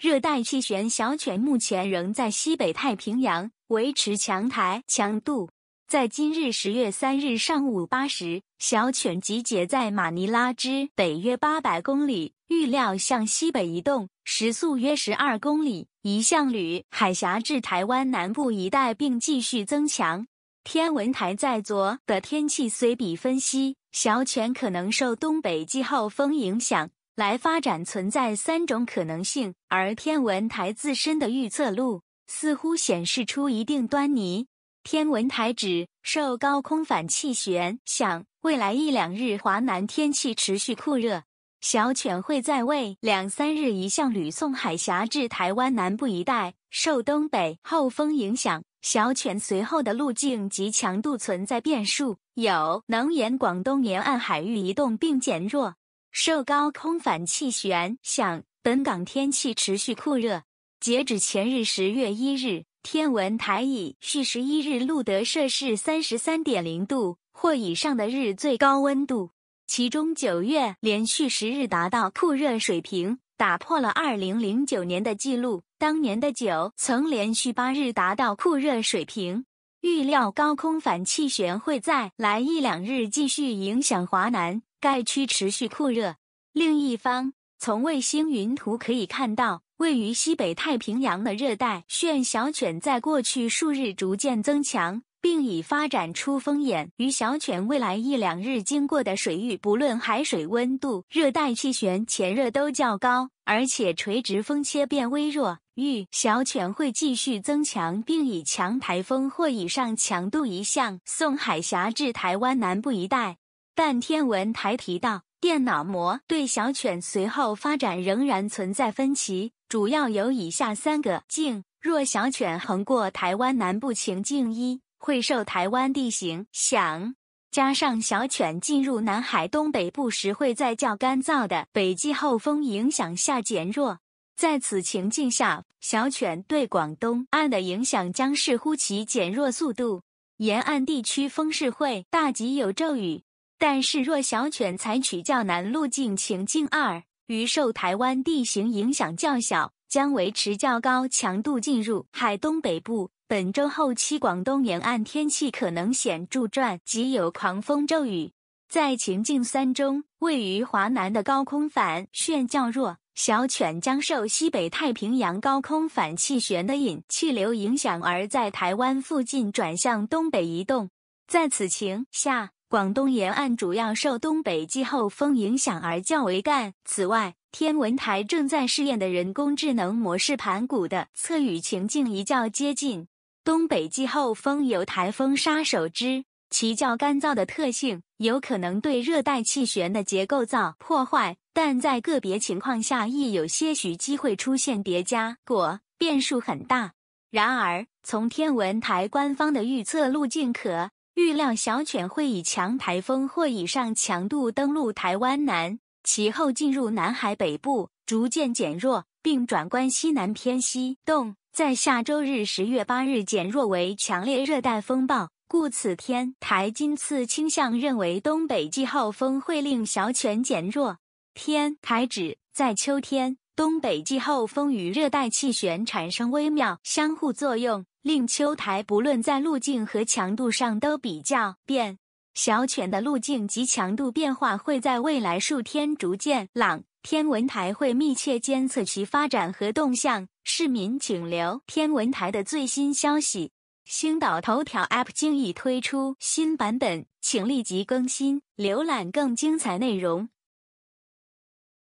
热带气旋小犬目前仍在西北太平洋维持强台强度。在今日十月三日上午八时，小犬集结在马尼拉之北约八百公里，预料向西北移动，时速约十二公里，移向吕海峡至台湾南部一带，并继续增强。天文台在昨的天气随笔分析，小犬可能受东北季候风影响。来发展存在三种可能性，而天文台自身的预测路似乎显示出一定端倪。天文台指受高空反气旋响，未来一两日华南天气持续酷热。小犬会在未两三日移向吕宋海峡至台湾南部一带，受东北后风影响，小犬随后的路径及强度存在变数，有能沿广东沿岸海域移动并减弱。受高空反气旋影响，本港天气持续酷热。截止前日十月一日，天文台已续十一日录得摄氏三十三点零度或以上的日最高温度，其中九月连续十日达到酷热水平，打破了二零零九年的纪录。当年的九曾连续八日达到酷热水平。预料高空反气旋会在来一两日继续影响华南。该区持续酷热。另一方，从卫星云图可以看到，位于西北太平洋的热带旋小犬在过去数日逐渐增强，并已发展出风眼。与小犬未来一两日经过的水域，不论海水温度、热带气旋潜热都较高，而且垂直风切变微弱，遇小犬会继续增强，并以强台风或以上强度移向宋海峡至台湾南部一带。但天文台提到，电脑膜对小犬随后发展仍然存在分歧，主要有以下三个境：若小犬横过台湾南部情境一，会受台湾地形响，加上小犬进入南海东北部时，会在较干燥的北季候风影响下减弱。在此情境下，小犬对广东岸的影响将视乎其减弱速度，沿岸地区风势会大及有骤雨。但是若小犬采取较难路径，情境二，于受台湾地形影响较小，将维持较高强度进入海东北部。本周后期广东沿岸天气可能显著转，即有狂风骤雨。在情境三中，位于华南的高空反旋较弱，小犬将受西北太平洋高空反气旋的引气流影响，而在台湾附近转向东北移动。在此情下。广东沿岸主要受东北季候风影响而较为干。此外，天文台正在试验的人工智能模式盘古的测雨情境一较接近。东北季候风有“台风杀手”之其较干燥的特性有可能对热带气旋的结构造破坏，但在个别情况下亦有些许机会出现叠加，果变数很大。然而，从天文台官方的预测路径可。预料小犬会以强台风或以上强度登陆台湾南，其后进入南海北部，逐渐减弱并转关西南偏西动，在下周日十月八日减弱为强烈热带风暴。故此天台今次倾向认为东北季候风会令小犬减弱。天台指在秋天，东北季候风与热带气旋产生微妙相互作用。令秋台不论在路径和强度上都比较变，小犬的路径及强度变化会在未来数天逐渐朗。天文台会密切监测其发展和动向。市民请留天文台的最新消息。星岛头条 App 经已推出新版本，请立即更新，浏览更精彩内容。